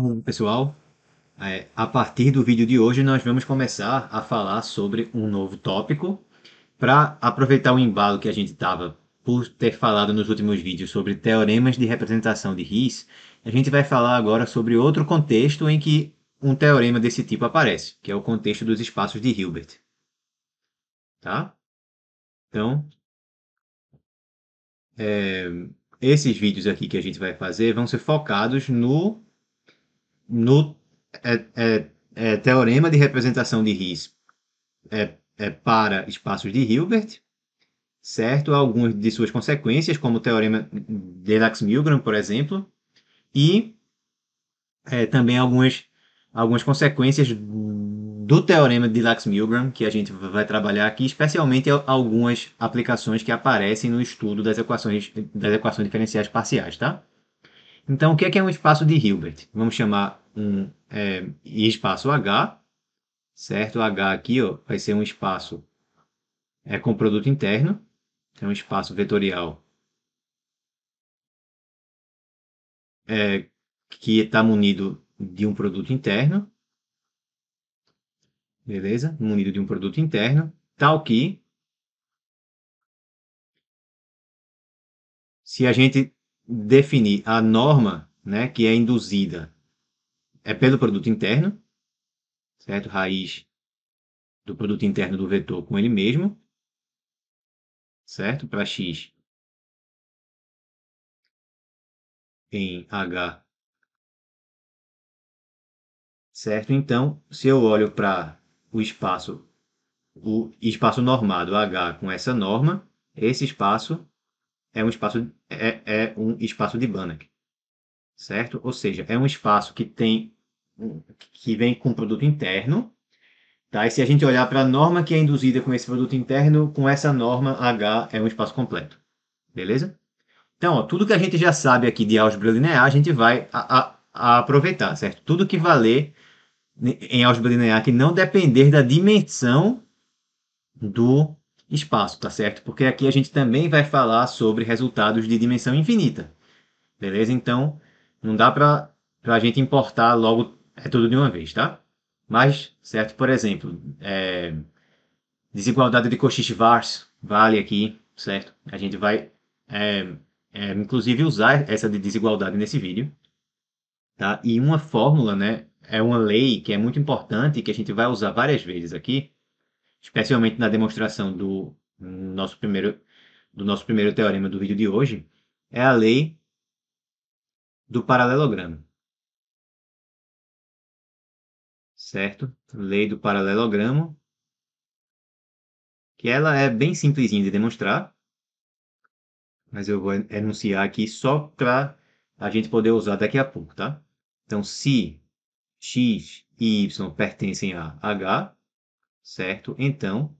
Bom, pessoal, é, a partir do vídeo de hoje nós vamos começar a falar sobre um novo tópico para aproveitar o embalo que a gente estava por ter falado nos últimos vídeos sobre teoremas de representação de Riesz, a gente vai falar agora sobre outro contexto em que um teorema desse tipo aparece, que é o contexto dos espaços de Hilbert. Tá? Então, é, esses vídeos aqui que a gente vai fazer vão ser focados no no é, é, é, teorema de representação de RIS é, é, para espaços de Hilbert, certo? Algumas de suas consequências, como o teorema de Lax-Milgram, por exemplo, e é, também algumas, algumas consequências do teorema de Lax-Milgram, que a gente vai trabalhar aqui, especialmente algumas aplicações que aparecem no estudo das equações, das equações diferenciais parciais, tá? Então, o que é, que é um espaço de Hilbert? Vamos chamar um é, espaço H, certo? H aqui ó, vai ser um espaço é, com produto interno, é um espaço vetorial é, que está munido de um produto interno, beleza? Munido de um produto interno, tal tá que se a gente definir a norma né, que é induzida é pelo produto interno, certo? Raiz do produto interno do vetor com ele mesmo, certo? Para x em h, certo? Então, se eu olho para o espaço, o espaço normado h com essa norma, esse espaço é um espaço, é, é um espaço de Banach, certo? Ou seja, é um espaço que tem que vem com produto interno, tá? E se a gente olhar para a norma que é induzida com esse produto interno, com essa norma H é um espaço completo, beleza? Então, ó, tudo que a gente já sabe aqui de álgebra linear, a gente vai a, a, a aproveitar, certo? Tudo que valer em álgebra linear que não depender da dimensão do espaço, tá certo? Porque aqui a gente também vai falar sobre resultados de dimensão infinita, beleza? Então, não dá para a gente importar logo é tudo de uma vez, tá? Mas, certo? Por exemplo, é, desigualdade de Cauchy-Schwarz vale aqui, certo? A gente vai, é, é, inclusive, usar essa de desigualdade nesse vídeo, tá? E uma fórmula, né? É uma lei que é muito importante e que a gente vai usar várias vezes aqui, especialmente na demonstração do nosso primeiro, do nosso primeiro teorema do vídeo de hoje, é a lei do paralelogramo. Certo? Lei do paralelogramo, que ela é bem simplesinha de demonstrar, mas eu vou enunciar aqui só para a gente poder usar daqui a pouco, tá? Então, se x e y pertencem a h, certo? Então,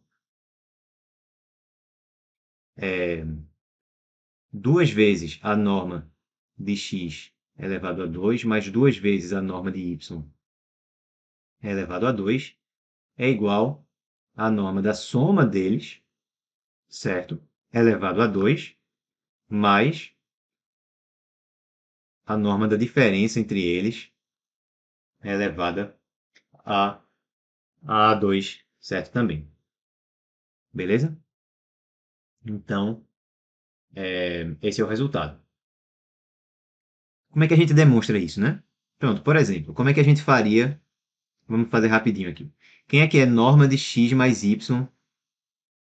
é, duas vezes a norma de x elevado a 2 mais duas vezes a norma de y elevado a 2 é igual à norma da soma deles, certo? Elevado a 2 mais a norma da diferença entre eles elevada a a2 certo? Também. Beleza? Então, é, esse é o resultado. Como é que a gente demonstra isso, né? Pronto, por exemplo, como é que a gente faria? Vamos fazer rapidinho aqui. Quem é que é norma de x mais y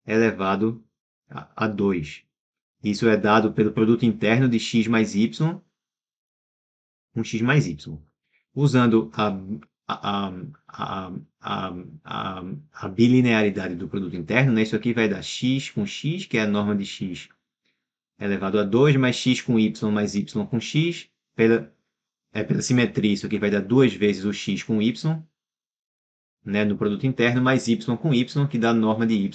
elevado a, 2? Isso é dado pelo produto interno de x mais y, com x mais y. Usando a a, a, bilinearidade do produto interno, né? isso aqui vai dar x com x, que é a norma de x elevado a 2, mais x com y, mais y com x, pela, é, pela simetria, isso aqui vai dar duas vezes o x com y, né, no produto interno, mais y com y, que dá a norma de y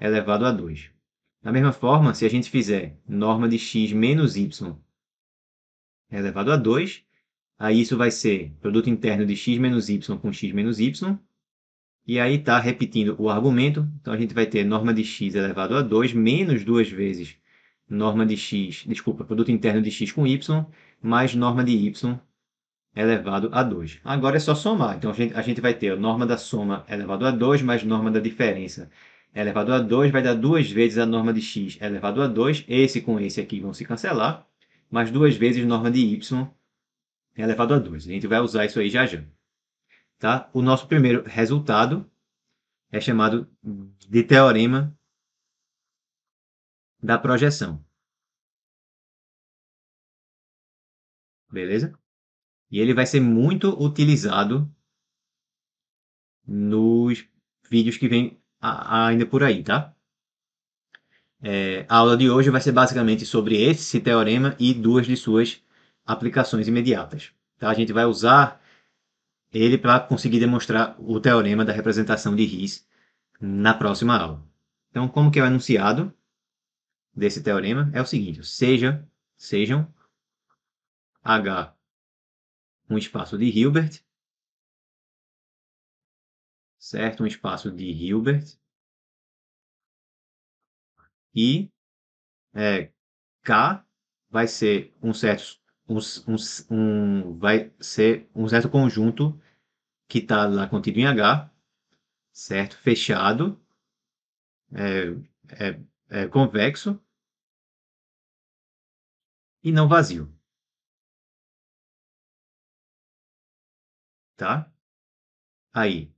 elevado a 2. Da mesma forma, se a gente fizer norma de x menos y elevado a 2, Aí isso vai ser produto interno de x menos y com x menos y. E aí está repetindo o argumento. Então a gente vai ter norma de x elevado a 2 menos duas vezes norma de x, desculpa, produto interno de x com y, mais norma de y elevado a 2. Agora é só somar. Então, a gente, a gente vai ter a norma da soma elevado a 2 mais norma da diferença elevado a 2 vai dar duas vezes a norma de x elevado a 2. Esse com esse aqui vão se cancelar. Mais duas vezes norma de y é elevado a 2. A gente vai usar isso aí já já. Tá? O nosso primeiro resultado é chamado de teorema da projeção. Beleza? E ele vai ser muito utilizado nos vídeos que vêm ainda por aí, tá? É, a aula de hoje vai ser basicamente sobre esse teorema e duas de suas aplicações imediatas. Tá? A gente vai usar ele para conseguir demonstrar o teorema da representação de Riesz na próxima aula. Então, como que é o enunciado desse teorema? É o seguinte, seja, sejam H um espaço de Hilbert, certo? Um espaço de Hilbert e é, K vai ser um certo um, um, vai ser um certo conjunto que está lá contido em H, certo? Fechado, é, é, é convexo e não vazio. Tá? Aí,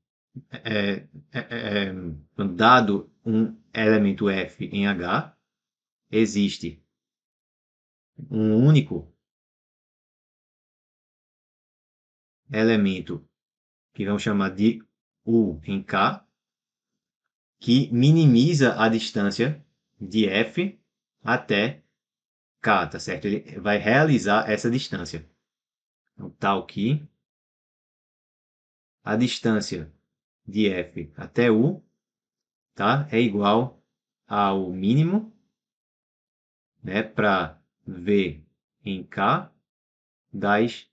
é, é, é, dado um elemento f em H, existe um único elemento que vamos chamar de U em K, que minimiza a distância de F até K, tá certo? Ele vai realizar essa distância. Então, tal tá que a distância de F até U tá? é igual ao mínimo né, para V em K das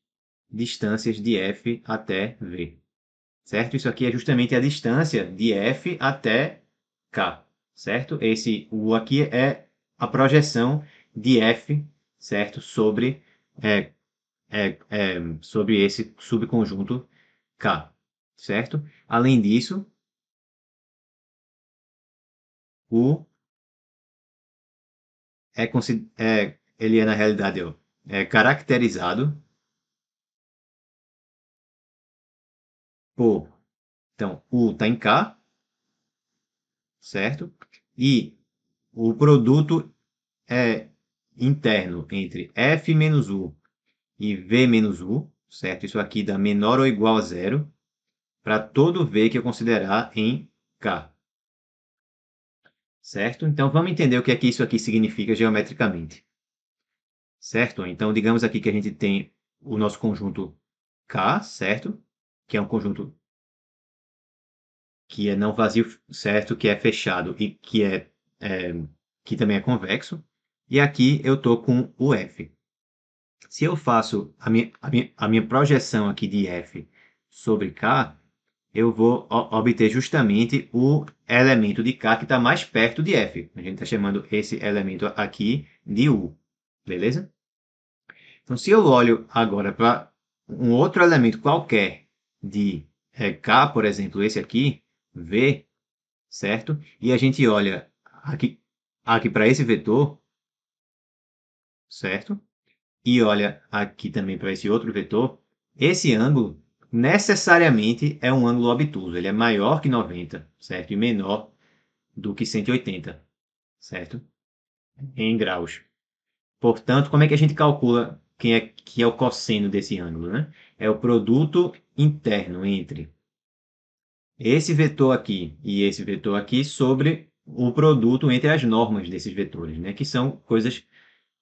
distâncias de F até V. Certo? Isso aqui é justamente a distância de F até K. Certo? Esse U aqui é a projeção de F, certo? Sobre, é, é, é, sobre esse subconjunto K. Certo? Além disso, U é, é ele é, na realidade, é caracterizado Então, U está em K, certo? E o produto é interno entre F menos U e V menos U, certo? Isso aqui dá menor ou igual a zero para todo V que eu considerar em K. Certo? Então, vamos entender o que é que isso aqui significa geometricamente. Certo? Então, digamos aqui que a gente tem o nosso conjunto K, certo? que é um conjunto que é não vazio certo, que é fechado e que é, é que também é convexo. E aqui eu estou com o f. Se eu faço a minha, a minha, a minha projeção aqui de f sobre k, eu vou obter justamente o elemento de K que está mais perto de F. A gente está chamando esse elemento aqui de U, beleza? Então, se eu olho agora para um outro elemento qualquer de é, K, por exemplo, esse aqui, V, certo? E a gente olha aqui, aqui para esse vetor, certo? E olha aqui também para esse outro vetor, esse ângulo necessariamente é um ângulo obtuso, ele é maior que 90, certo? E menor do que 180, certo? Em graus. Portanto, como é que a gente calcula quem é que é o cosseno desse ângulo, né? É o produto interno entre esse vetor aqui e esse vetor aqui sobre o produto entre as normas desses vetores, né? que são coisas,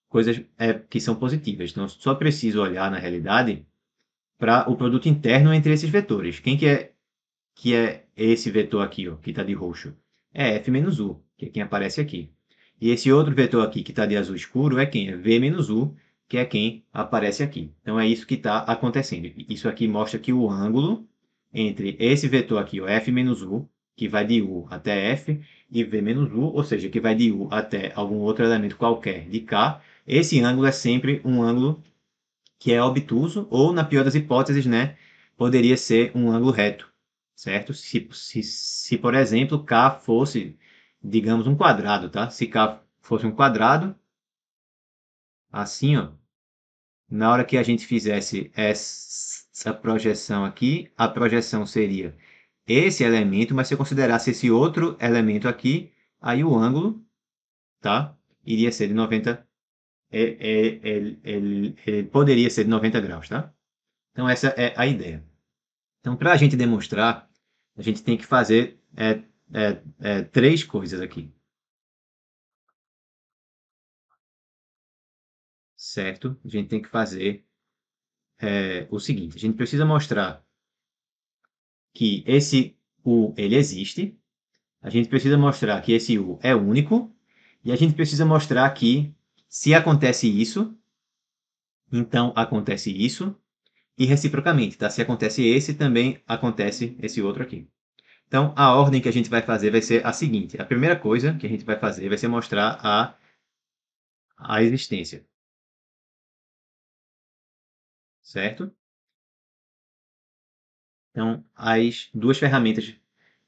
coisas é, que são positivas. Então, só preciso olhar, na realidade, para o produto interno entre esses vetores. Quem que é, que é esse vetor aqui, ó, que está de roxo? É F menos U, que é quem aparece aqui. E esse outro vetor aqui, que está de azul escuro, é quem? É V menos U, que é quem aparece aqui. Então é isso que está acontecendo. Isso aqui mostra que o ângulo entre esse vetor aqui, o f menos u, que vai de u até f, e v menos u, ou seja, que vai de u até algum outro elemento qualquer de k, esse ângulo é sempre um ângulo que é obtuso, ou na pior das hipóteses, né, poderia ser um ângulo reto, certo? Se, se, se por exemplo, k fosse, digamos, um quadrado, tá? Se k fosse um quadrado, assim, ó, na hora que a gente fizesse essa projeção aqui, a projeção seria esse elemento, mas se eu considerasse esse outro elemento aqui, aí o ângulo tá, iria ser de 90 ele, ele, ele, ele poderia ser de 90 graus, tá? Então, essa é a ideia. Então, para a gente demonstrar, a gente tem que fazer é, é, é, três coisas aqui. certo? A gente tem que fazer é, o seguinte: a gente precisa mostrar que esse U ele existe, a gente precisa mostrar que esse U é único, e a gente precisa mostrar que se acontece isso, então acontece isso, e reciprocamente, tá? Se acontece esse, também acontece esse outro aqui. Então, a ordem que a gente vai fazer vai ser a seguinte: a primeira coisa que a gente vai fazer vai ser mostrar a, a existência certo? Então, as duas ferramentas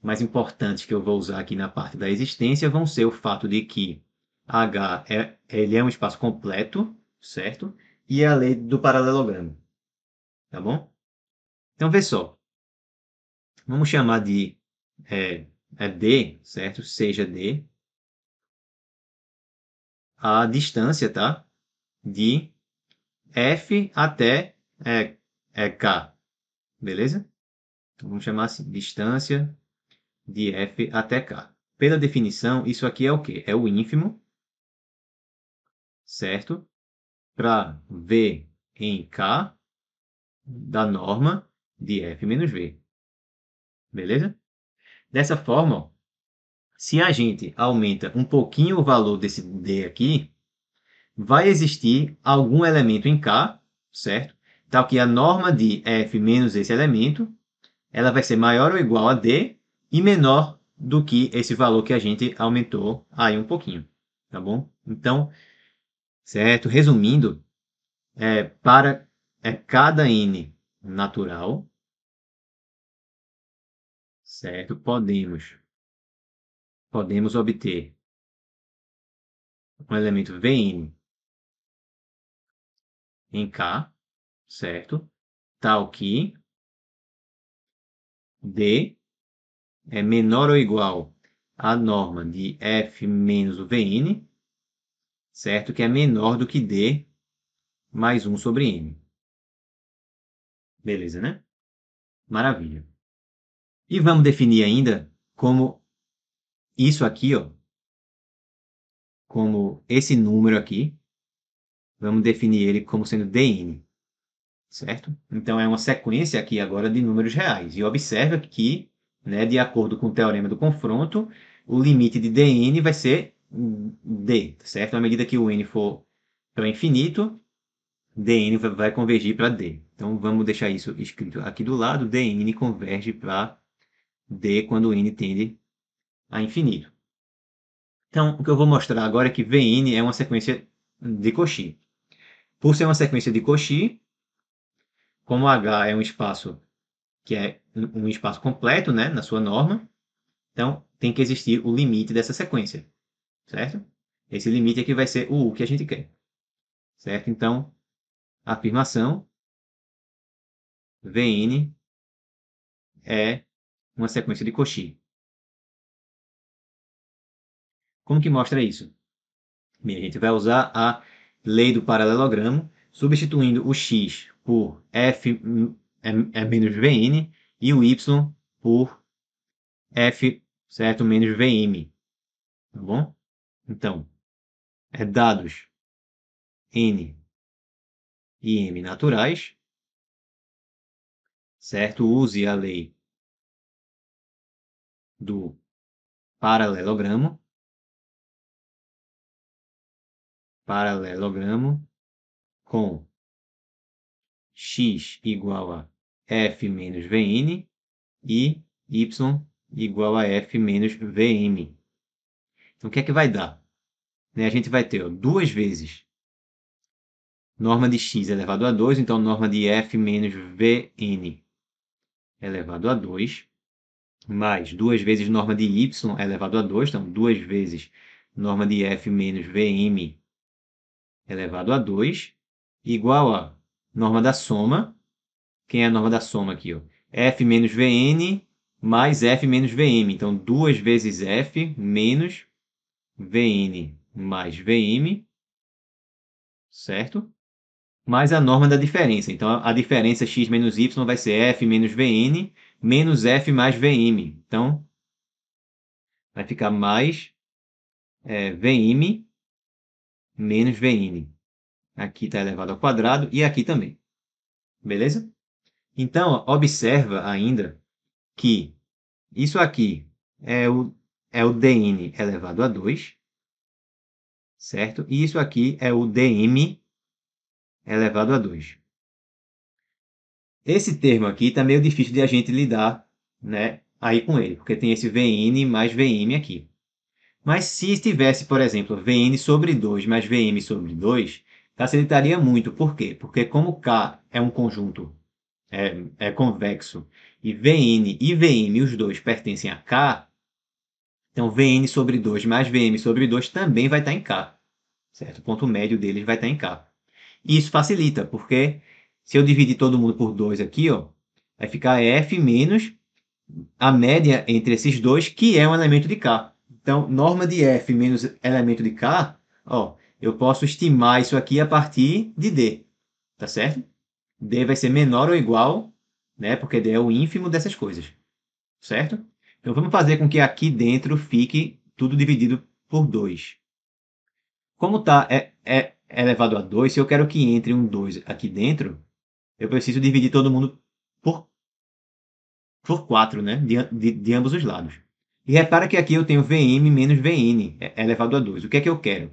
mais importantes que eu vou usar aqui na parte da existência vão ser o fato de que H é, ele é um espaço completo, certo? E a lei do paralelogramo, tá bom? Então, vê só. Vamos chamar de é, é D, certo? Seja D a distância, tá? De F até é, é K, beleza? Então, vamos chamar assim, distância de F até K. Pela definição, isso aqui é o quê? É o ínfimo, certo? Para V em K da norma de F menos V. Beleza? Dessa forma, se a gente aumenta um pouquinho o valor desse D aqui, vai existir algum elemento em K, certo? tal que a norma de f menos esse elemento, ela vai ser maior ou igual a d e menor do que esse valor que a gente aumentou aí um pouquinho, tá bom? Então, certo? Resumindo, é, para é, cada n natural, certo? Podemos, podemos obter um elemento vn em K, certo? Tal que D é menor ou igual à norma de F menos o Vn, certo? Que é menor do que D mais 1 sobre N. Beleza, né? Maravilha. E vamos definir ainda como isso aqui, ó, como esse número aqui, vamos definir ele como sendo dn certo? Então é uma sequência aqui agora de números reais. E observa que, né, de acordo com o teorema do confronto, o limite de dn vai ser d, certo? À medida que o n for para infinito, dn vai convergir para d. Então vamos deixar isso escrito aqui do lado, dn converge para d quando n tende a infinito. Então, o que eu vou mostrar agora é que Vn é uma sequência de Cauchy. Por ser uma sequência de Cauchy, como H é um espaço que é um espaço completo, né, na sua norma, então tem que existir o limite dessa sequência, certo? Esse limite aqui vai ser o U que a gente quer, certo? Então, afirmação VN é uma sequência de Cauchy. Como que mostra isso? Bem, a gente vai usar a lei do paralelogramo, substituindo o x por f é, é, menos vn e o y por f certo menos vm, tá bom? Então, é dados n e m naturais, certo? Use a lei do paralelogramo, paralelogramo com x igual a f menos vn e y igual a f menos vm. Então, o que é que vai dar? Né, a gente vai ter ó, duas vezes norma de x elevado a 2, então norma de f menos vn elevado a 2, mais duas vezes norma de y elevado a 2, então duas vezes norma de f menos vm elevado a 2, igual a norma da soma. Quem é a norma da soma aqui? Ó? F menos Vn mais F menos Vm. Então, 2 vezes F menos Vn mais Vm, certo? Mais a norma da diferença. Então, a diferença x menos y vai ser F menos Vn menos F mais Vm. Então, vai ficar mais é, Vm menos Vn. Aqui está elevado ao quadrado e aqui também. Beleza? Então, ó, observa ainda que isso aqui é o, é o dn elevado a 2, certo? E isso aqui é o dm elevado a 2. Esse termo aqui está meio difícil de a gente lidar né, aí com ele, porque tem esse vn mais vm aqui. Mas se estivesse, por exemplo, vn sobre 2 mais vm sobre 2, Facilitaria tá, muito, por quê? Porque como K é um conjunto é, é convexo e VN e VM, os dois pertencem a K, então VN sobre 2 mais VM sobre 2 também vai estar tá em K, certo? O ponto médio deles vai estar tá em K. E isso facilita, porque se eu dividir todo mundo por 2 aqui, ó, vai ficar F menos a média entre esses dois, que é um elemento de K. Então, norma de F menos elemento de K, ó, eu posso estimar isso aqui a partir de D, tá certo? D vai ser menor ou igual, né? Porque D é o ínfimo dessas coisas, certo? Então, vamos fazer com que aqui dentro fique tudo dividido por 2. Como está é, é elevado a 2, se eu quero que entre um 2 aqui dentro, eu preciso dividir todo mundo por, por 4, né? De, de, de ambos os lados. E repara que aqui eu tenho Vm menos Vn é elevado a 2. O que é que eu quero?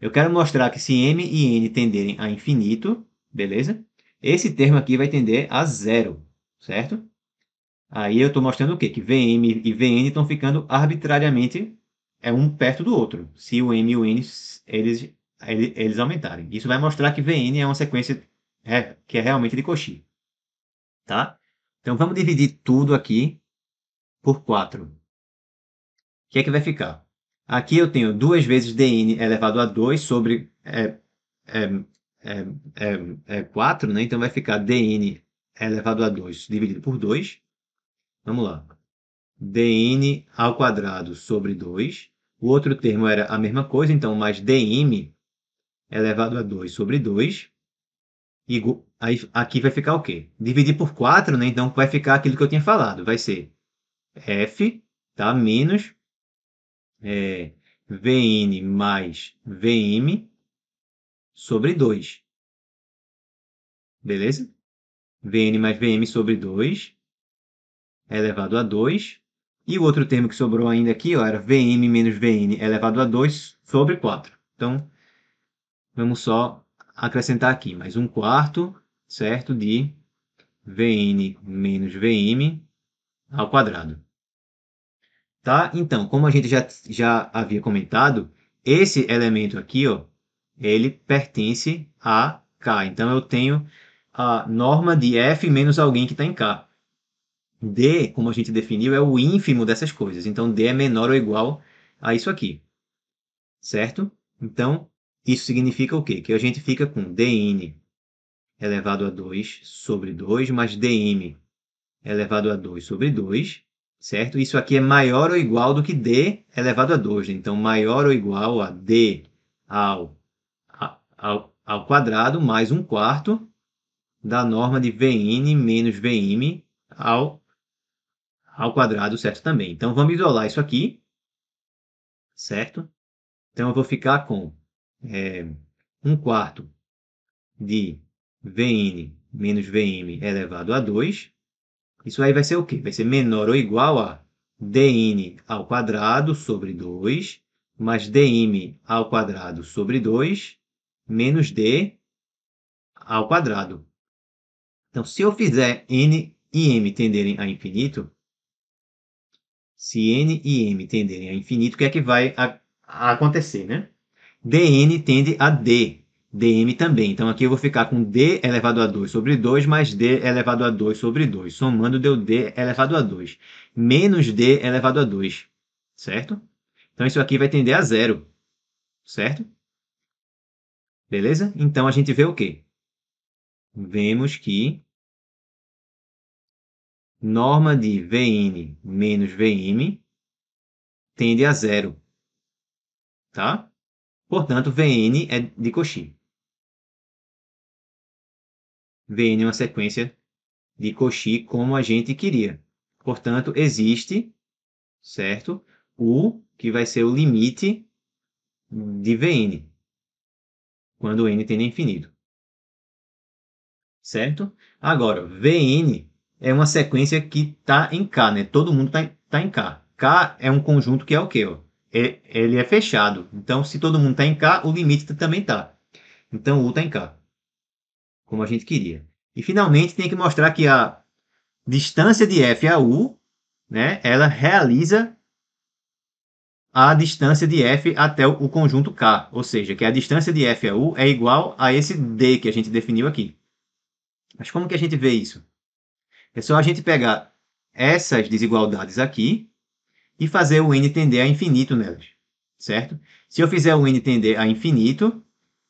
Eu quero mostrar que se m e n tenderem a infinito, beleza? Esse termo aqui vai tender a zero, certo? Aí eu estou mostrando o quê? Que VM e VN estão ficando arbitrariamente é um perto do outro, se o M e o N eles, eles aumentarem. Isso vai mostrar que VN é uma sequência é, que é realmente de Cauchy. Tá? Então vamos dividir tudo aqui por 4. O que é que vai ficar? Aqui eu tenho 2 vezes dn elevado a 2 sobre é, é, é, é, 4, é né? Então vai ficar dn elevado a 2 dividido por 2. Vamos lá. dn ao quadrado sobre 2. O outro termo era a mesma coisa, então mais dm elevado a 2 sobre 2. E aí, aqui vai ficar o quê? Dividir por 4, né? Então vai ficar aquilo que eu tinha falado. Vai ser f, tá? Menos é, VN mais VM sobre 2. Beleza? VN mais VM sobre 2 é elevado a 2. E o outro termo que sobrou ainda aqui ó, era VM menos VN elevado a 2 sobre 4. Então, vamos só acrescentar aqui mais um quarto, certo? De VN menos VM ao quadrado. Tá? Então, como a gente já, já havia comentado, esse elemento aqui, ó, ele pertence a K. Então, eu tenho a norma de F menos alguém que está em K. D, como a gente definiu, é o ínfimo dessas coisas. Então, D é menor ou igual a isso aqui. Certo? Então, isso significa o quê? Que a gente fica com dn elevado a 2 sobre 2 mais dm elevado a 2 sobre 2 certo? Isso aqui é maior ou igual do que D elevado a 2, então maior ou igual a D ao, ao, ao quadrado mais 1 quarto da norma de Vn menos Vm ao, ao quadrado, certo? Também. Então, vamos isolar isso aqui, certo? Então, eu vou ficar com é, 1 quarto de Vn menos Vm elevado a 2, isso aí vai ser o quê? Vai ser menor ou igual a dn ao quadrado sobre 2 mais dm ao quadrado sobre 2 menos d ao quadrado. Então, se eu fizer n e m tenderem a infinito, se n e m tenderem a infinito, o que é que vai a, a acontecer, né? dn tende a d, dm também. Então aqui eu vou ficar com d elevado a 2 sobre 2 mais d elevado a 2 sobre 2. Somando deu d elevado a 2 menos d elevado a 2, certo? Então isso aqui vai tender a zero, certo? Beleza? Então a gente vê o quê? Vemos que norma de Vn menos Vm tende a zero, tá? Portanto, Vn é de Cauchy vem em uma sequência de Cauchy como a gente queria. Portanto, existe, certo? U, que vai ser o limite de Vn, quando n tende a infinito. Certo? Agora, Vn é uma sequência que está em K, né? Todo mundo está tá em K. K é um conjunto que é o quê? Ó? É, ele é fechado. Então, se todo mundo está em K, o limite também está. Então, U está em K como a gente queria. E finalmente tem que mostrar que a distância de F a U, né, ela realiza a distância de F até o conjunto K, ou seja, que a distância de F a U é igual a esse D que a gente definiu aqui. Mas como que a gente vê isso? É só a gente pegar essas desigualdades aqui e fazer o n tender a infinito nelas, certo? Se eu fizer o n tender a infinito,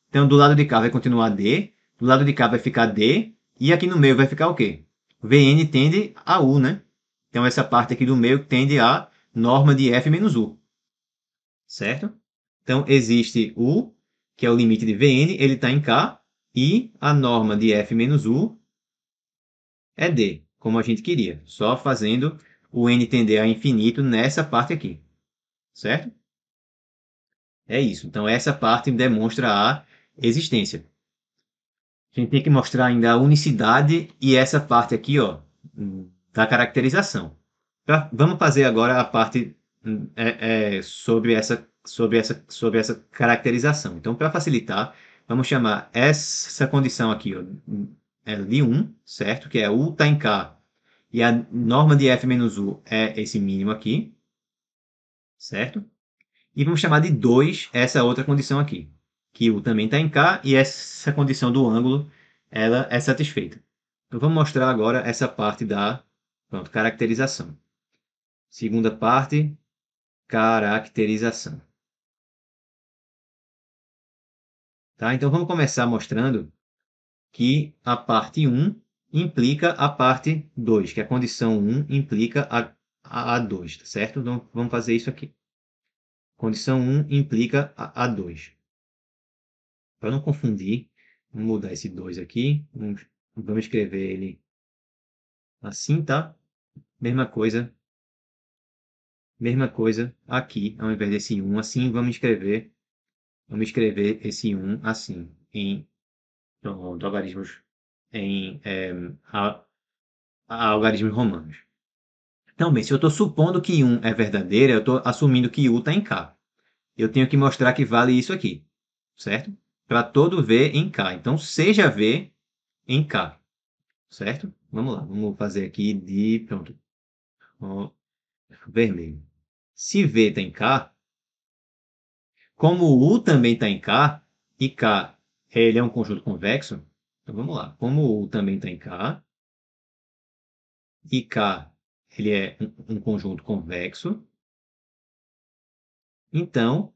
então do lado de cá vai continuar D, do lado de cá vai ficar D, e aqui no meio vai ficar o quê? VN tende a U, né? Então, essa parte aqui do meio tende a norma de F menos U, certo? Então, existe U, que é o limite de Vn, ele está em K, e a norma de F menos U é D, como a gente queria, só fazendo o N tender a infinito nessa parte aqui, certo? É isso. Então, essa parte demonstra a existência. A gente tem que mostrar ainda a unicidade e essa parte aqui, ó, da caracterização. Pra, tá? vamos fazer agora a parte hum, é, é, sobre, essa, sobre, essa, sobre essa caracterização. Então, para facilitar, vamos chamar essa condição aqui, ó, é de 1, certo? Que é U está em K. E a norma de F menos U é esse mínimo aqui, certo? E vamos chamar de 2 essa outra condição aqui que U também está em K, e essa condição do ângulo ela é satisfeita. Então, vamos mostrar agora essa parte da pronto, caracterização. Segunda parte, caracterização. Tá? Então, vamos começar mostrando que a parte 1 implica a parte 2, que a condição 1 implica a, a, a 2, tá certo? Então, vamos fazer isso aqui. Condição 1 implica a, a 2 para não confundir, vamos mudar esse 2 aqui, vamos, vamos escrever ele assim, tá? Mesma coisa, mesma coisa aqui, ao invés desse 1 assim, vamos escrever, vamos escrever esse 1 assim, em logaritmos, em é, a, a algarismos romanos. Então, bem, se eu estou supondo que 1 é verdadeira, eu estou assumindo que U está em K. Eu tenho que mostrar que vale isso aqui, certo? para todo V em K. Então, seja V em K, certo? Vamos lá, vamos fazer aqui de, pronto, vermelho. Se V está em K, como U também está em K, e K é, ele é um conjunto convexo, então vamos lá, como U também está em K, e K ele é um conjunto convexo, então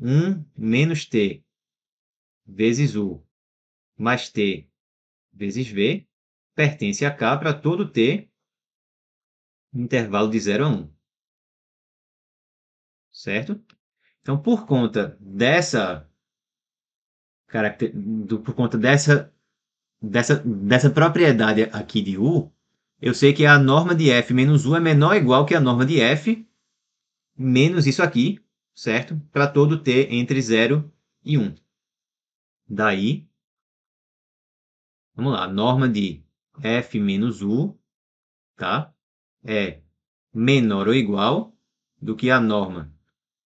1 menos t vezes u mais t vezes v pertence a k para todo t intervalo de 0 a 1. Certo? Então, por conta dessa por conta dessa, dessa, dessa propriedade aqui de U, eu sei que a norma de F menos U é menor ou igual que a norma de F menos isso aqui, certo? Para todo t entre 0 e 1. Daí, vamos lá, a norma de f menos u, tá? É menor ou igual do que a norma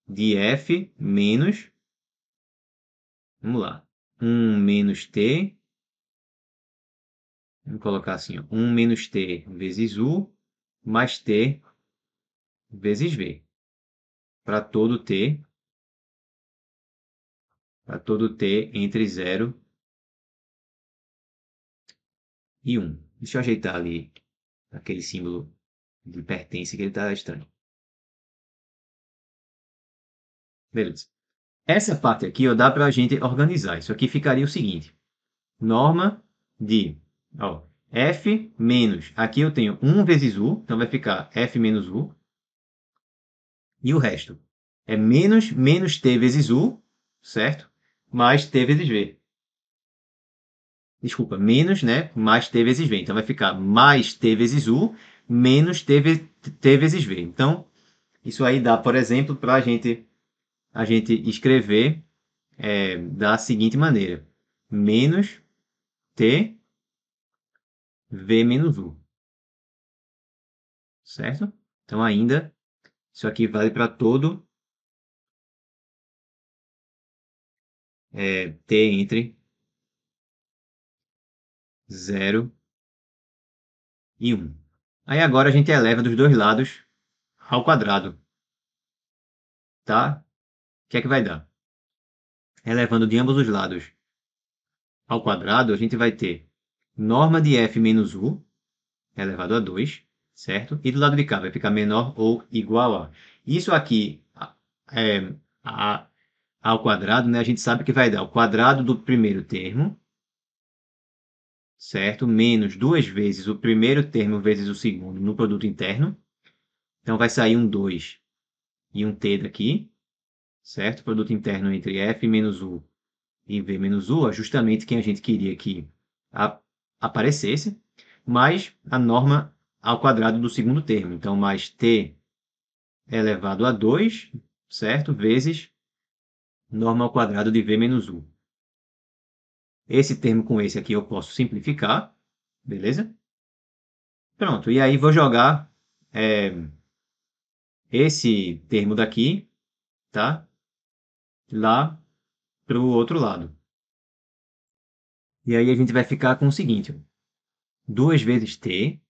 de f menos, vamos lá, 1 menos t, vamos colocar assim, ó, 1 menos t vezes u, mais t vezes v para todo t, para todo t entre 0 e 1. Um. Deixa eu ajeitar ali aquele símbolo de pertence que ele está estranho. Beleza. Essa parte aqui ó, dá para a gente organizar. Isso aqui ficaria o seguinte. Norma de ó, f menos... Aqui eu tenho 1 vezes u, então vai ficar f menos u e o resto. É menos, menos t vezes u, certo? Mais t vezes v. Desculpa, menos, né? Mais t vezes v. Então, vai ficar mais t vezes u, menos t, v, t vezes v. Então, isso aí dá, por exemplo, para gente, a gente escrever é, da seguinte maneira. Menos t v menos u. Certo? Então, ainda isso aqui vale para todo é, t entre 0 e 1. Um. Aí agora a gente eleva dos dois lados ao quadrado. Tá? O que é que vai dar? Elevando de ambos os lados ao quadrado, a gente vai ter norma de f menos u elevado a 2 certo? E do lado de cá vai ficar menor ou igual a. Isso aqui é, a, ao quadrado, né? A gente sabe que vai dar o quadrado do primeiro termo, certo? Menos duas vezes o primeiro termo vezes o segundo no produto interno. Então, vai sair um 2 e um T daqui, certo? Produto interno entre F menos U e V menos U é justamente quem a gente queria que aparecesse, mas a norma ao quadrado do segundo termo. Então, mais t elevado a 2, certo? Vezes norma ao quadrado de v menos 1. Esse termo com esse aqui eu posso simplificar, beleza? Pronto, e aí vou jogar é, esse termo daqui, tá? Lá para o outro lado. E aí a gente vai ficar com o seguinte, 2 vezes t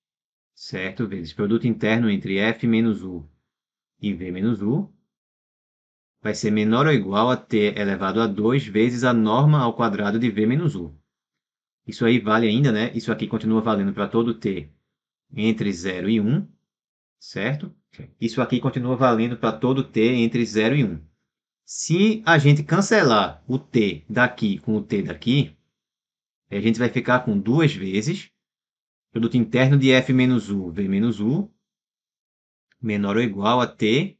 certo? Vezes produto interno entre F menos U e V menos U vai ser menor ou igual a T elevado a 2 vezes a norma ao quadrado de V menos U. Isso aí vale ainda, né? Isso aqui continua valendo para todo T entre 0 e 1, certo? Isso aqui continua valendo para todo T entre 0 e 1. Se a gente cancelar o T daqui com o T daqui, a gente vai ficar com duas vezes Produto interno de F menos U, V menos U, menor ou igual a T,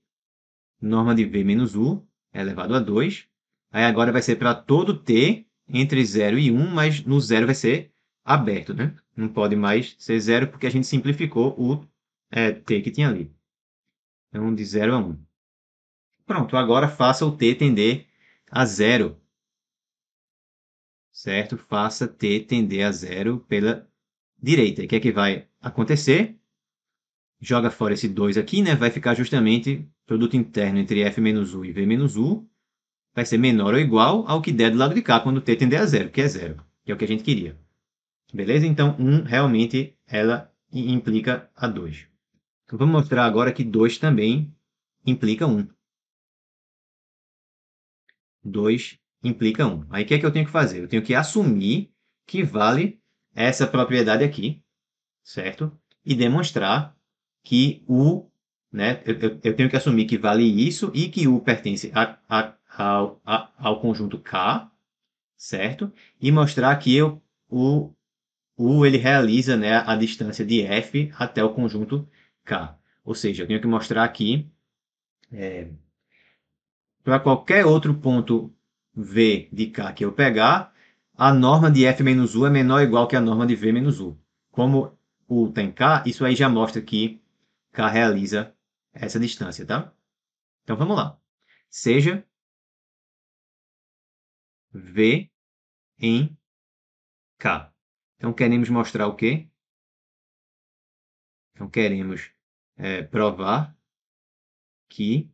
norma de V menos U, elevado a 2. Aí agora vai ser para todo T entre 0 e 1, mas no 0 vai ser aberto, né? Não pode mais ser 0 porque a gente simplificou o é, T que tinha ali. Então, de 0 a 1. Pronto, agora faça o T tender a 0. Certo? Faça T tender a zero pela direita. O que é que vai acontecer? Joga fora esse 2 aqui, né? Vai ficar justamente produto interno entre F menos U e V menos U. Vai ser menor ou igual ao que der do lado de cá quando T tender a zero, que é zero, que é o que a gente queria. Beleza? Então, 1 um, realmente ela implica a 2. Então, vamos mostrar agora que 2 também implica 1. Um. 2 implica 1. Um. Aí o que é que eu tenho que fazer? Eu tenho que assumir que vale essa propriedade aqui, certo? E demonstrar que U, né, eu, eu tenho que assumir que vale isso e que U pertence a, a, ao, a, ao conjunto K, certo? E mostrar que eu, o, U ele realiza né, a distância de F até o conjunto K. Ou seja, eu tenho que mostrar aqui é, para qualquer outro ponto V de K que eu pegar, a norma de f menos u é menor ou igual que a norma de v menos u. Como u tem k, isso aí já mostra que k realiza essa distância, tá? Então vamos lá. Seja v em k. Então queremos mostrar o quê? Então queremos é, provar que,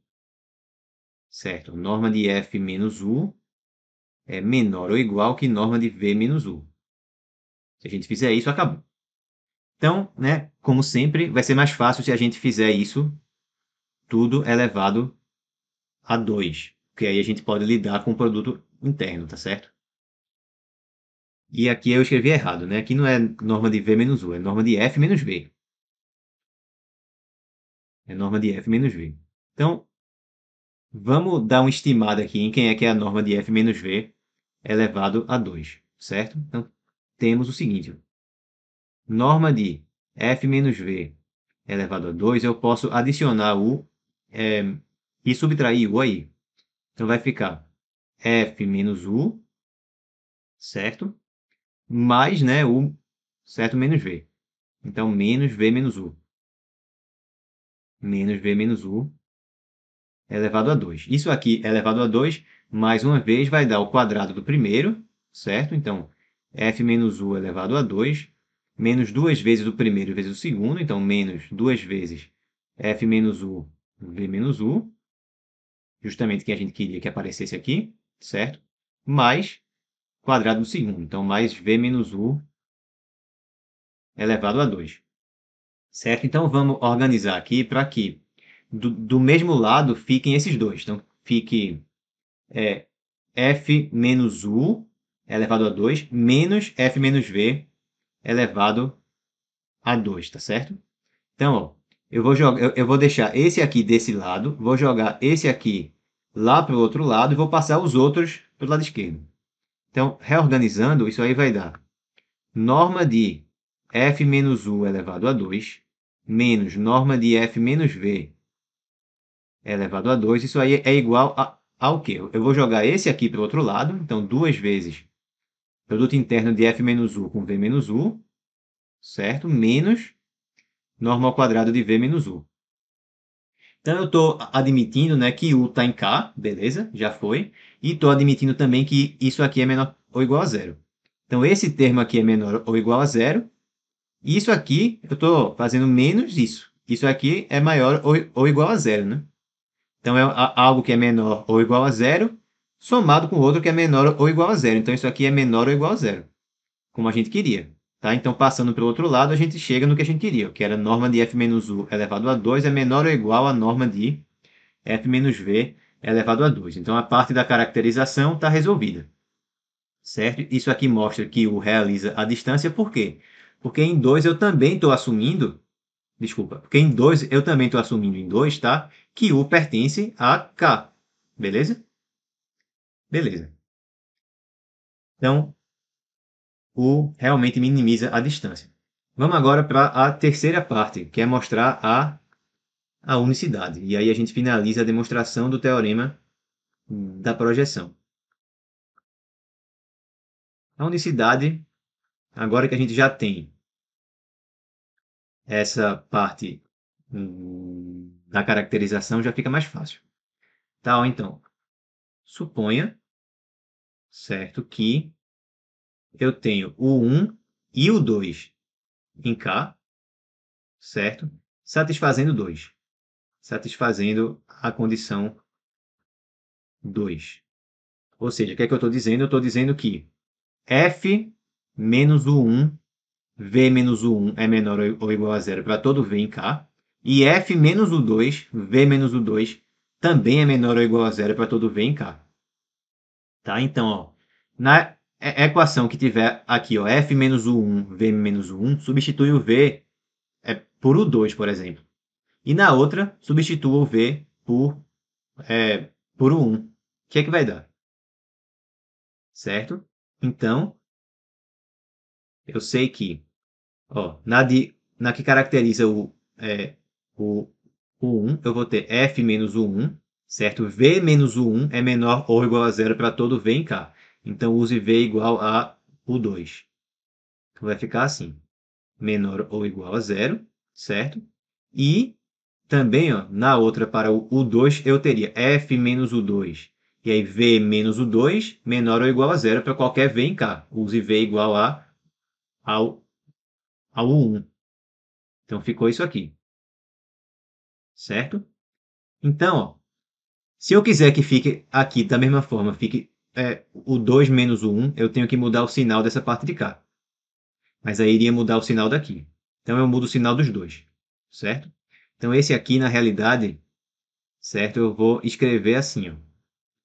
certo, norma de f menos u é menor ou igual que norma de V menos U. Se a gente fizer isso, acabou. Então, né, como sempre, vai ser mais fácil se a gente fizer isso tudo elevado é a 2, porque aí a gente pode lidar com o produto interno, tá certo? E aqui eu escrevi errado, né? Aqui não é norma de V menos U, é norma de F menos V. É norma de F menos V. Então, vamos dar uma estimada aqui em quem é que é a norma de F menos V elevado a 2, certo? Então, temos o seguinte. Norma de f menos v elevado a 2, eu posso adicionar o é, e subtrair o aí. Então, vai ficar f menos u, certo? Mais, né, u, certo, menos v. Então, menos v menos u. Menos v menos u elevado a 2. Isso aqui elevado a 2 mais uma vez vai dar o quadrado do primeiro, certo? Então, f menos u elevado a 2, menos duas vezes o primeiro vezes o segundo, então menos duas vezes f menos u, v menos u, justamente que a gente queria que aparecesse aqui, certo? Mais quadrado do segundo, então mais v menos u elevado a 2. Certo? Então vamos organizar aqui para que do, do mesmo lado fiquem esses dois. Então fique é f menos u elevado a 2 menos f menos v elevado a 2, tá certo? Então, ó, eu vou, jogar, eu, eu vou deixar esse aqui desse lado, vou jogar esse aqui lá para o outro lado e vou passar os outros para o lado esquerdo. Então, reorganizando, isso aí vai dar norma de f menos u elevado a 2 menos norma de f menos v elevado a 2. Isso aí é igual a ao quê? Eu vou jogar esse aqui para o outro lado, então duas vezes produto interno de F menos U com V menos U, certo? Menos normal quadrado de V menos U. Então, eu estou admitindo né, que U está em K, beleza? Já foi. E estou admitindo também que isso aqui é menor ou igual a zero. Então, esse termo aqui é menor ou igual a zero. Isso aqui, eu estou fazendo menos isso. Isso aqui é maior ou, ou igual a zero, né? Então é algo que é menor ou igual a zero, somado com outro que é menor ou igual a zero. Então isso aqui é menor ou igual a zero, como a gente queria. Tá? Então, passando pelo outro lado, a gente chega no que a gente queria, que era a norma de f menos u elevado a 2 é menor ou igual à norma de f menos v elevado a 2. Então, a parte da caracterização está resolvida. Certo? Isso aqui mostra que u realiza a distância, por quê? Porque em 2 eu também estou assumindo, desculpa, porque em 2 eu também estou assumindo em 2, tá? que U pertence a K. Beleza? Beleza. Então, U realmente minimiza a distância. Vamos agora para a terceira parte, que é mostrar a, a unicidade. E aí a gente finaliza a demonstração do teorema da projeção. A unicidade, agora que a gente já tem essa parte da caracterização já fica mais fácil. Tal, então, suponha, certo, que eu tenho o 1 e o 2 em K, certo? Satisfazendo 2. Satisfazendo a condição 2. Ou seja, o que é que eu estou dizendo? Eu estou dizendo que F menos o 1, V menos o 1 é menor ou igual a zero para todo V em K. E f menos o 2, v menos o 2, também é menor ou igual a zero para todo v em k. Tá? Então, ó, na equação que tiver aqui, ó, f menos o 1, v menos o 1, substitui o v é, por o 2, por exemplo. E na outra, substitua o v por, é, por o 1. O que é que vai dar? Certo? Então, eu sei que ó, na, de, na que caracteriza o, é, o, o 1, eu vou ter f menos o 1, certo? v menos o 1 é menor ou igual a zero para todo v em k. Então, use v igual a o 2. Então, vai ficar assim, menor ou igual a zero, certo? E também, ó, na outra, para o 2 eu teria F menos o 2 E aí, V menos o 2 menor ou igual a zero para qualquer V em K. Use V igual a ao, ao 1 Então, ficou isso aqui certo? Então, ó, se eu quiser que fique aqui da mesma forma, fique é, o 2 menos o 1, eu tenho que mudar o sinal dessa parte de cá. Mas aí iria mudar o sinal daqui. Então, eu mudo o sinal dos dois, certo? Então, esse aqui, na realidade, certo? Eu vou escrever assim, ó.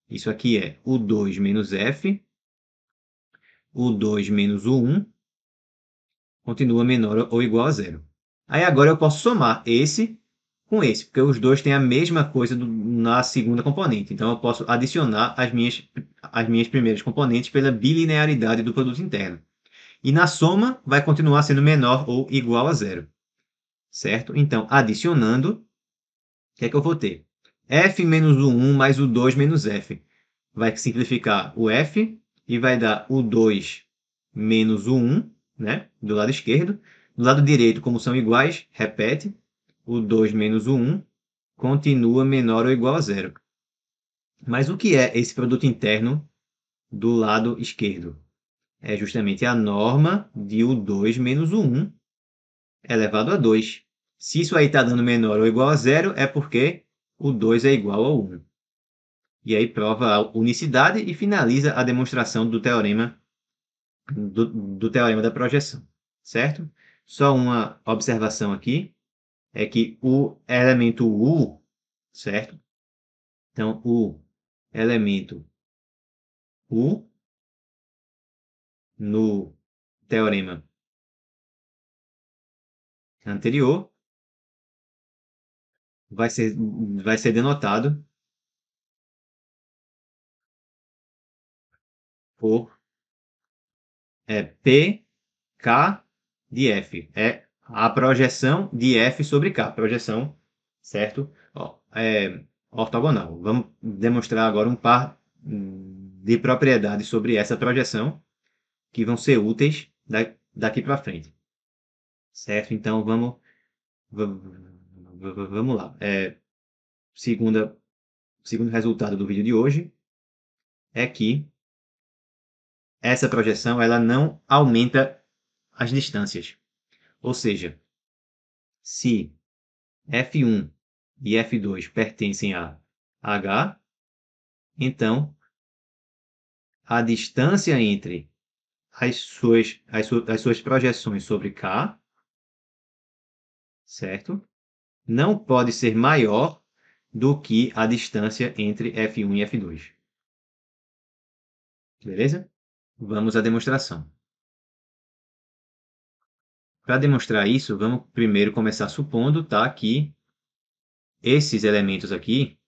Isso aqui é o 2 menos f, o 2 menos o 1, continua menor ou igual a zero. Aí agora eu posso somar esse com esse, porque os dois têm a mesma coisa do, na segunda componente. Então eu posso adicionar as minhas, as minhas primeiras componentes pela bilinearidade do produto interno. E na soma vai continuar sendo menor ou igual a zero. Certo? Então, adicionando, o que é que eu vou ter? f menos o 1 mais o 2 menos f. Vai simplificar o f e vai dar o 2 menos o 1, né? Do lado esquerdo. Do lado direito, como são iguais, repete o 2 menos o 1 continua menor ou igual a zero. Mas o que é esse produto interno do lado esquerdo? É justamente a norma de o 2 menos o 1 elevado a 2. Se isso aí está dando menor ou igual a zero, é porque o 2 é igual a 1. E aí prova a unicidade e finaliza a demonstração do teorema do, do teorema da projeção, certo? Só uma observação aqui é que o elemento U, certo? Então, o elemento U no teorema anterior vai ser, vai ser denotado por é, P, K de F. É a projeção de F sobre K, projeção, certo? Ó, é, ortogonal. Vamos demonstrar agora um par de propriedades sobre essa projeção que vão ser úteis daqui para frente. Certo? Então vamos vamos lá. É, segunda segundo resultado do vídeo de hoje é que essa projeção ela não aumenta as distâncias. Ou seja, se F1 e F2 pertencem a H, então a distância entre as suas, as, suas, as suas projeções sobre K, certo? Não pode ser maior do que a distância entre F1 e F2. Beleza? Vamos à demonstração. Para demonstrar isso, vamos primeiro começar supondo tá, que esses elementos aqui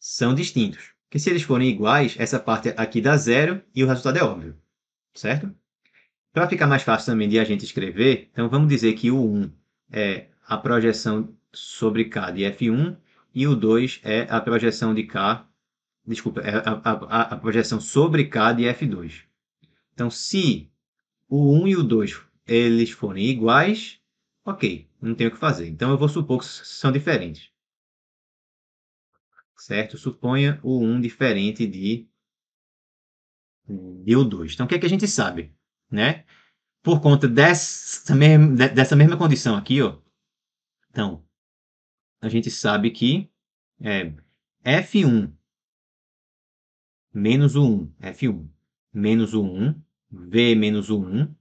são distintos. Porque se eles forem iguais, essa parte aqui dá zero e o resultado é óbvio, certo? Para ficar mais fácil também de a gente escrever, então vamos dizer que o 1 é a projeção sobre K de F1 e o 2 é a projeção de K, desculpa, é a, a, a projeção sobre K de F2. Então, se o 1 e o 2 eles forem iguais, ok, não tenho o que fazer. Então eu vou supor que são diferentes. Certo? Suponha o 1 diferente de, de o 2. Então o que, é que a gente sabe? Né? Por conta dessa mesma, dessa mesma condição aqui, ó. Então, a gente sabe que é, F1 menos o 1, F1 menos o 1 v menos o 1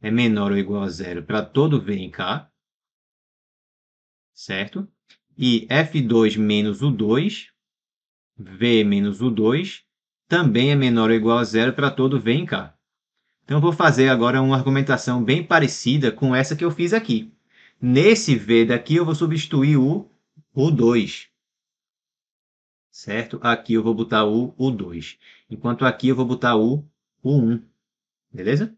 é menor ou igual a zero para todo v em k, certo? E f2 menos o 2, v menos o 2, também é menor ou igual a zero para todo v em k. Então, vou fazer agora uma argumentação bem parecida com essa que eu fiz aqui. Nesse v daqui, eu vou substituir o o 2 Certo? Aqui eu vou botar o o 2 Enquanto aqui eu vou botar o o 1, beleza?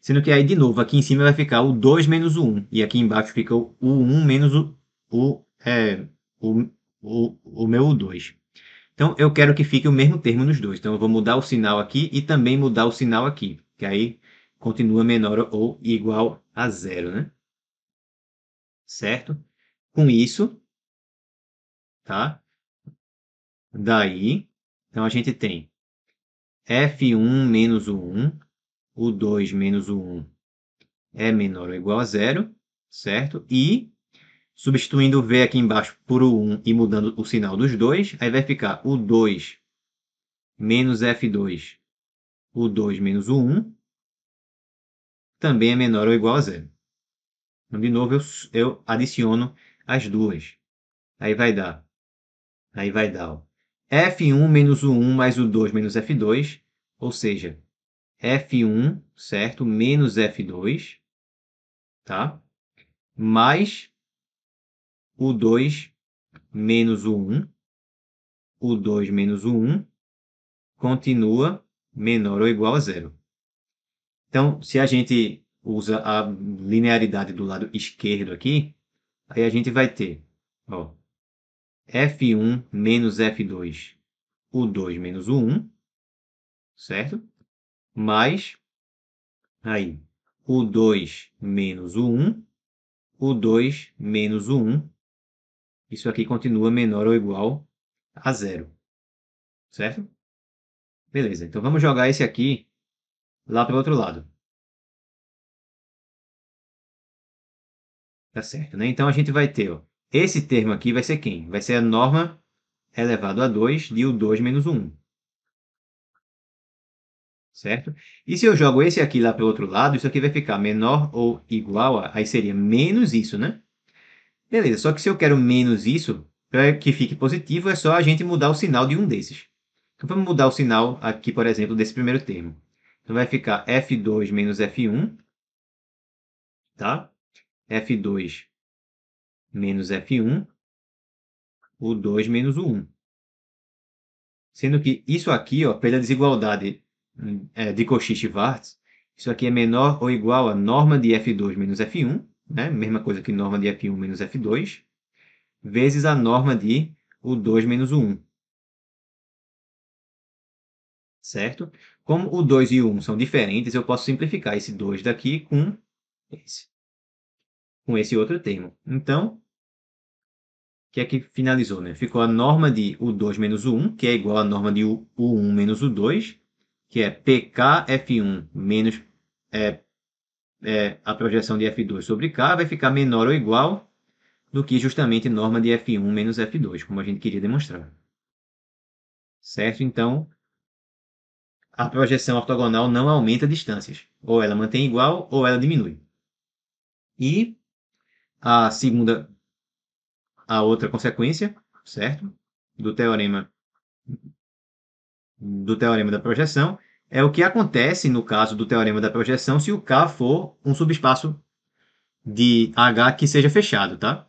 Sendo que aí, de novo, aqui em cima vai ficar o 2 menos o 1, e aqui embaixo fica o 1 menos o, o, é, o, o, o meu 2. Então, eu quero que fique o mesmo termo nos dois. Então, eu vou mudar o sinal aqui e também mudar o sinal aqui, que aí continua menor ou igual a zero, né? Certo? Com isso, tá? Daí, então a gente tem f1 menos o 1, o 2 menos o 1 é menor ou igual a zero, certo? E substituindo o V aqui embaixo por o 1 e mudando o sinal dos dois, aí vai ficar o 2 menos F2, o 2 menos o 1, também é menor ou igual a zero. Então, de novo, eu, eu adiciono as duas. Aí vai dar, aí vai dar F1 menos o 1 mais o 2 menos F2, ou seja, F1, certo? Menos F2, tá? Mais o 2 menos o 1, o 2 menos o 1, continua menor ou igual a zero. Então, se a gente usa a linearidade do lado esquerdo aqui, aí a gente vai ter, ó, F1 menos F2, o 2 menos o 1, certo? Mais, aí, o 2 menos o 1, o 2 menos o 1. Isso aqui continua menor ou igual a zero, certo? Beleza, então vamos jogar esse aqui lá para o outro lado. Tá certo, né? Então a gente vai ter, ó, esse termo aqui vai ser quem? Vai ser a norma elevado a 2 de U2 menos 1. Certo? E se eu jogo esse aqui lá para o outro lado, isso aqui vai ficar menor ou igual a... Aí seria menos isso, né? Beleza, só que se eu quero menos isso, para que fique positivo, é só a gente mudar o sinal de um desses. Então, vamos mudar o sinal aqui, por exemplo, desse primeiro termo. Então, vai ficar F2 menos F1, tá? F2 menos F1, o 2 menos o 1. Sendo que isso aqui, ó, pela desigualdade é, de Cauchy-Schwarz, isso aqui é menor ou igual a norma de F2 menos F1, né? mesma coisa que norma de F1 menos F2, vezes a norma de o 2 menos o 1. Certo? Como o 2 e o 1 são diferentes, eu posso simplificar esse 2 daqui com esse, com esse outro termo. Então, que é que finalizou, né? Ficou a norma de U2 menos U1, que é igual à norma de U1 menos U2, que é PKF1 menos é, é, a projeção de F2 sobre K, vai ficar menor ou igual do que justamente norma de F1 menos F2, como a gente queria demonstrar. Certo? Então, a projeção ortogonal não aumenta distâncias. Ou ela mantém igual, ou ela diminui. E a segunda a outra consequência, certo? Do teorema do teorema da projeção é o que acontece no caso do teorema da projeção se o K for um subespaço de H que seja fechado, tá?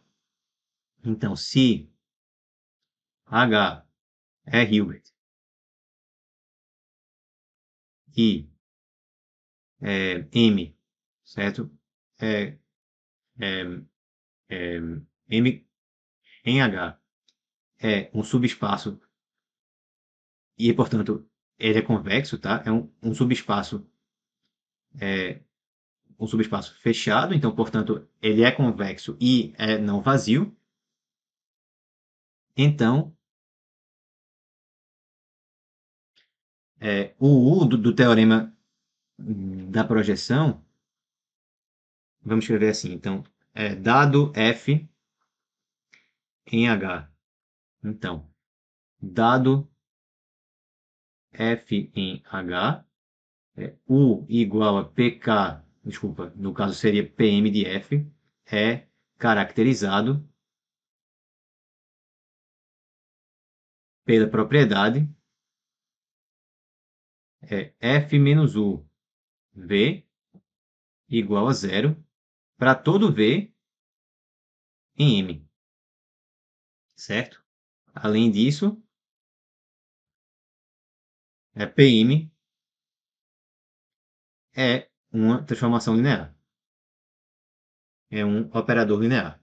Então, se H é Hilbert e é, M, certo? É, é, é, M em H é um subespaço e, portanto, ele é convexo, tá? É um, um subespaço é, um subespaço fechado, então, portanto, ele é convexo e é não vazio. Então, é, o U do, do teorema da projeção, vamos escrever assim, então, é, dado F em H. Então, dado F em H, é U igual a PK, desculpa, no caso seria PM de F, é caracterizado pela propriedade é F menos U, V igual a zero, para todo V em M certo? Além disso, é PM é uma transformação linear. É um operador linear,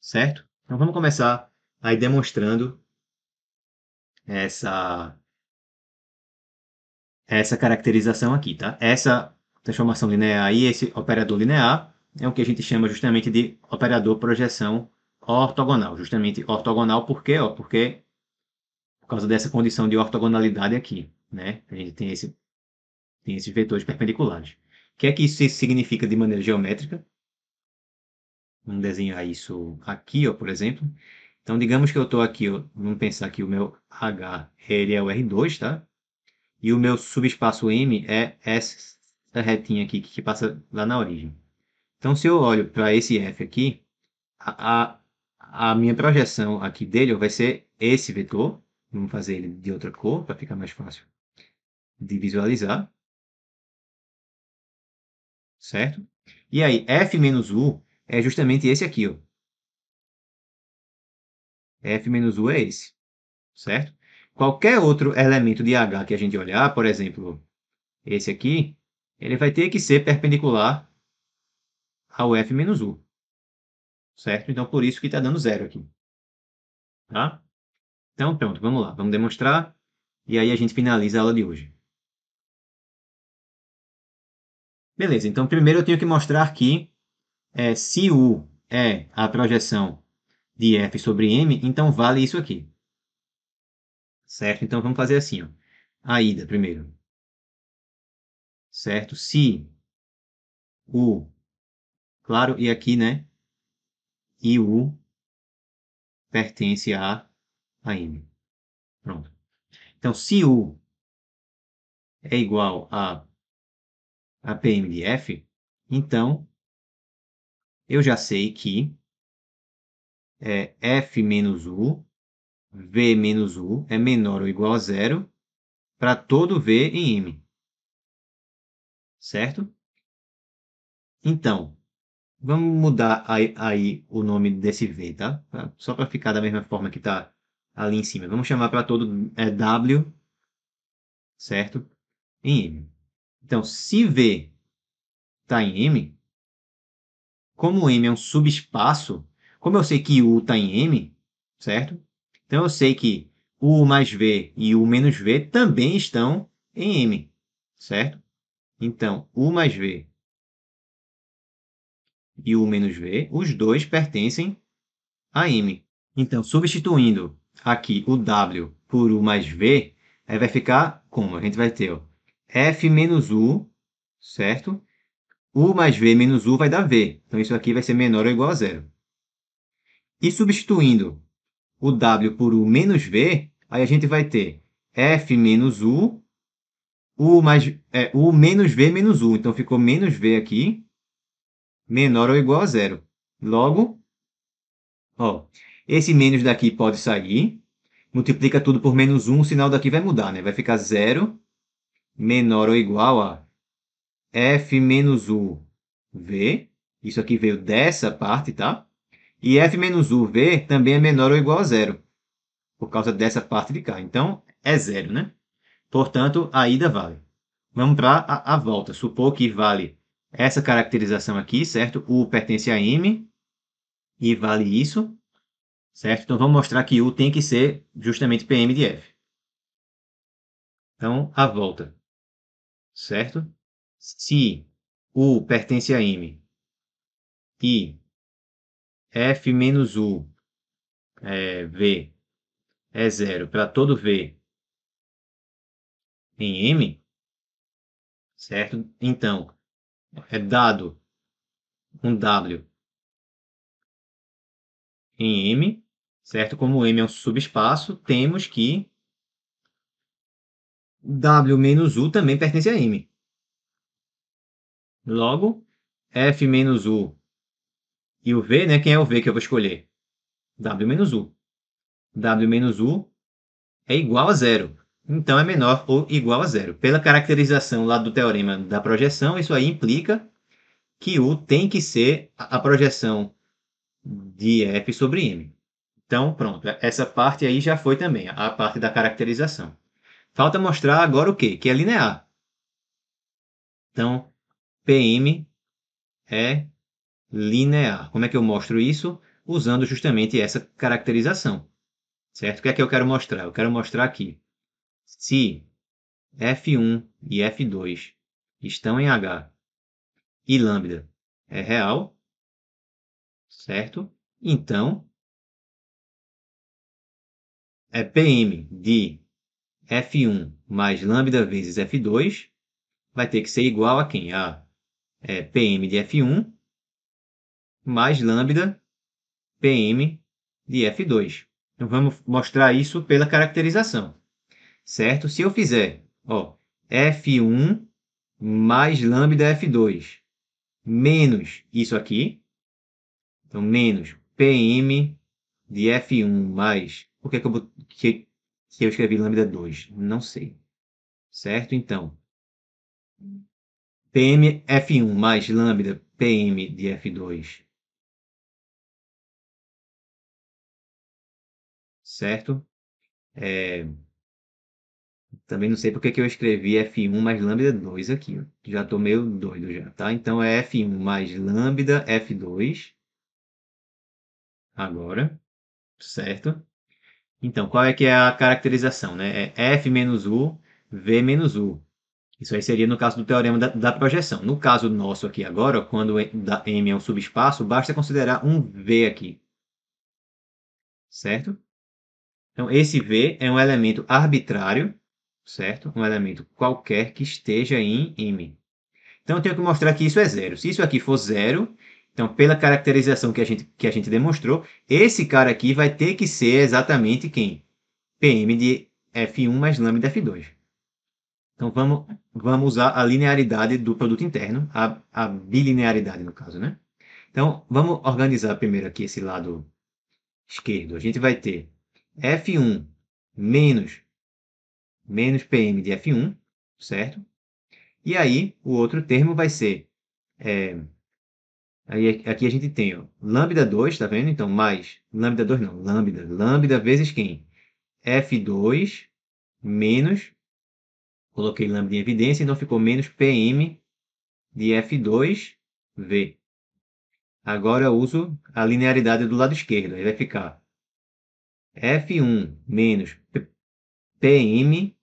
certo? Então vamos começar aí demonstrando essa essa caracterização aqui, tá? Essa transformação linear e esse operador linear é o que a gente chama justamente de operador projeção ortogonal, justamente ortogonal por quê? porque por causa dessa condição de ortogonalidade aqui, né? A gente tem, esse, tem esses vetores perpendiculares. O que é que isso significa de maneira geométrica? Vamos desenhar isso aqui, ó, por exemplo. Então, digamos que eu estou aqui, ó, vamos pensar que o meu H ele é o R2, tá? E o meu subespaço M é essa retinha aqui que passa lá na origem. Então, se eu olho para esse F aqui, a, a, a minha projeção aqui dele vai ser esse vetor. Vamos fazer ele de outra cor para ficar mais fácil de visualizar. Certo? E aí, F menos U é justamente esse aqui, ó. F menos U é esse, certo? Qualquer outro elemento de H que a gente olhar, por exemplo, esse aqui, ele vai ter que ser perpendicular ao F menos U certo? Então, por isso que está dando zero aqui. Tá? Então, pronto, vamos lá. Vamos demonstrar e aí a gente finaliza a aula de hoje. Beleza, então primeiro eu tenho que mostrar que é, se U é a projeção de F sobre M, então vale isso aqui. Certo? Então vamos fazer assim, ó. A ida primeiro. Certo? Se U, claro, e aqui, né, e U pertence a, a M. Pronto. Então, se U é igual a, a PM de F, então eu já sei que é F menos U, V menos U é menor ou igual a zero para todo V em M. Certo? Então, Vamos mudar aí, aí o nome desse V, tá? Só para ficar da mesma forma que está ali em cima. Vamos chamar para todo é, W, certo? Em M. Então, se V está em M, como M é um subespaço, como eu sei que U está em M, certo? Então, eu sei que U mais V e U menos V também estão em M, certo? Então, U mais V e U menos V, os dois pertencem a M. Então, substituindo aqui o W por U mais V, aí vai ficar como? A gente vai ter ó, F menos U, certo? U mais V menos U vai dar V. Então, isso aqui vai ser menor ou igual a zero. E substituindo o W por U menos V, aí a gente vai ter F menos U, U, mais, é, U menos V menos U. Então, ficou menos V aqui menor ou igual a zero. Logo, ó, esse menos daqui pode sair, multiplica tudo por menos 1, o sinal daqui vai mudar, né? Vai ficar zero menor ou igual a f menos v. isso aqui veio dessa parte, tá? E f menos v também é menor ou igual a zero, por causa dessa parte de cá. Então, é zero, né? Portanto, a ida vale. Vamos para a, a volta. Supor que vale essa caracterização aqui, certo? U pertence a M e vale isso, certo? Então, vamos mostrar que U tem que ser justamente PM de F. Então, a volta, certo? Se U pertence a M e F menos U é, V é zero para todo V em M, certo? Então, é dado um W em M, certo? Como M é um subespaço, temos que W menos U também pertence a M. Logo, F menos U e o V, né? Quem é o V que eu vou escolher? W menos U. W menos U é igual a zero então é menor ou igual a zero. Pela caracterização lá do teorema da projeção, isso aí implica que U tem que ser a projeção de F sobre M. Então, pronto, essa parte aí já foi também, a parte da caracterização. Falta mostrar agora o quê? Que é linear. Então, PM é linear. Como é que eu mostro isso? Usando justamente essa caracterização. Certo? O que é que eu quero mostrar? Eu quero mostrar aqui se f1 e f2 estão em H e λ é real, certo? Então, é PM de F1 mais λ vezes F2 vai ter que ser igual a quem? A é, PM de F1 mais λ PM de F2. Então, vamos mostrar isso pela caracterização certo? Se eu fizer, ó, F1 mais lambda F2 menos isso aqui, então menos PM de F1 mais, por que, que, eu, que, que eu escrevi lambda 2? Não sei, certo? Então, PM F1 mais lambda PM de F2 certo? É, também não sei porque que eu escrevi F1 mais lambda 2 aqui. Ó. Já estou meio doido já, tá? Então é F1 mais lambda F2. Agora, certo? Então, qual é que é a caracterização, né? É F menos U, V menos U. Isso aí seria no caso do teorema da, da, projeção. No caso nosso aqui agora, quando é M é um subespaço, basta considerar um V aqui. Certo? Então, esse V é um elemento arbitrário certo? Um elemento qualquer que esteja em M. Então, eu tenho que mostrar que isso é zero. Se isso aqui for zero, então, pela caracterização que a gente, que a gente demonstrou, esse cara aqui vai ter que ser exatamente quem? PM de F1 mais lambda F2. Então, vamos, vamos usar a linearidade do produto interno, a, a bilinearidade, no caso, né? Então, vamos organizar primeiro aqui esse lado esquerdo. A gente vai ter F1 menos menos PM de F1, certo? E aí, o outro termo vai ser. É, aí, é, aqui a gente tem ó, lambda 2, tá vendo? Então, mais. Lambda 2 não, lambda. Lambda vezes quem? F2 menos. Coloquei lambda em evidência, então ficou menos PM de F2V. Agora eu uso a linearidade do lado esquerdo. Aí vai ficar F1 menos PM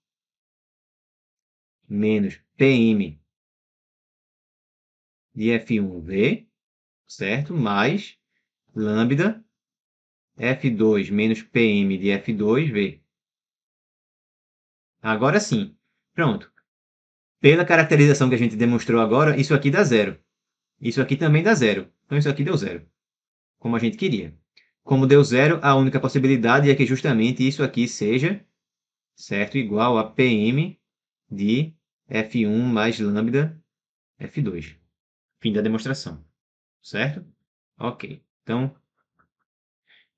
menos PM de F1V, certo? Mais lambda F2 menos PM de F2V. Agora sim. Pronto. Pela caracterização que a gente demonstrou agora, isso aqui dá zero. Isso aqui também dá zero. Então isso aqui deu zero. Como a gente queria. Como deu zero, a única possibilidade é que justamente isso aqui seja, certo? Igual a PM de F1 mais lambda F2. Fim da demonstração. Certo? Ok. Então,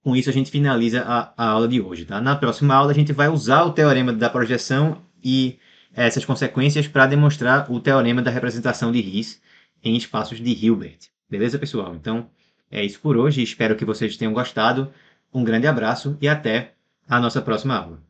com isso a gente finaliza a, a aula de hoje. Tá? Na próxima aula a gente vai usar o teorema da projeção e essas consequências para demonstrar o teorema da representação de Riesz em espaços de Hilbert. Beleza, pessoal? Então, é isso por hoje. Espero que vocês tenham gostado. Um grande abraço e até a nossa próxima aula.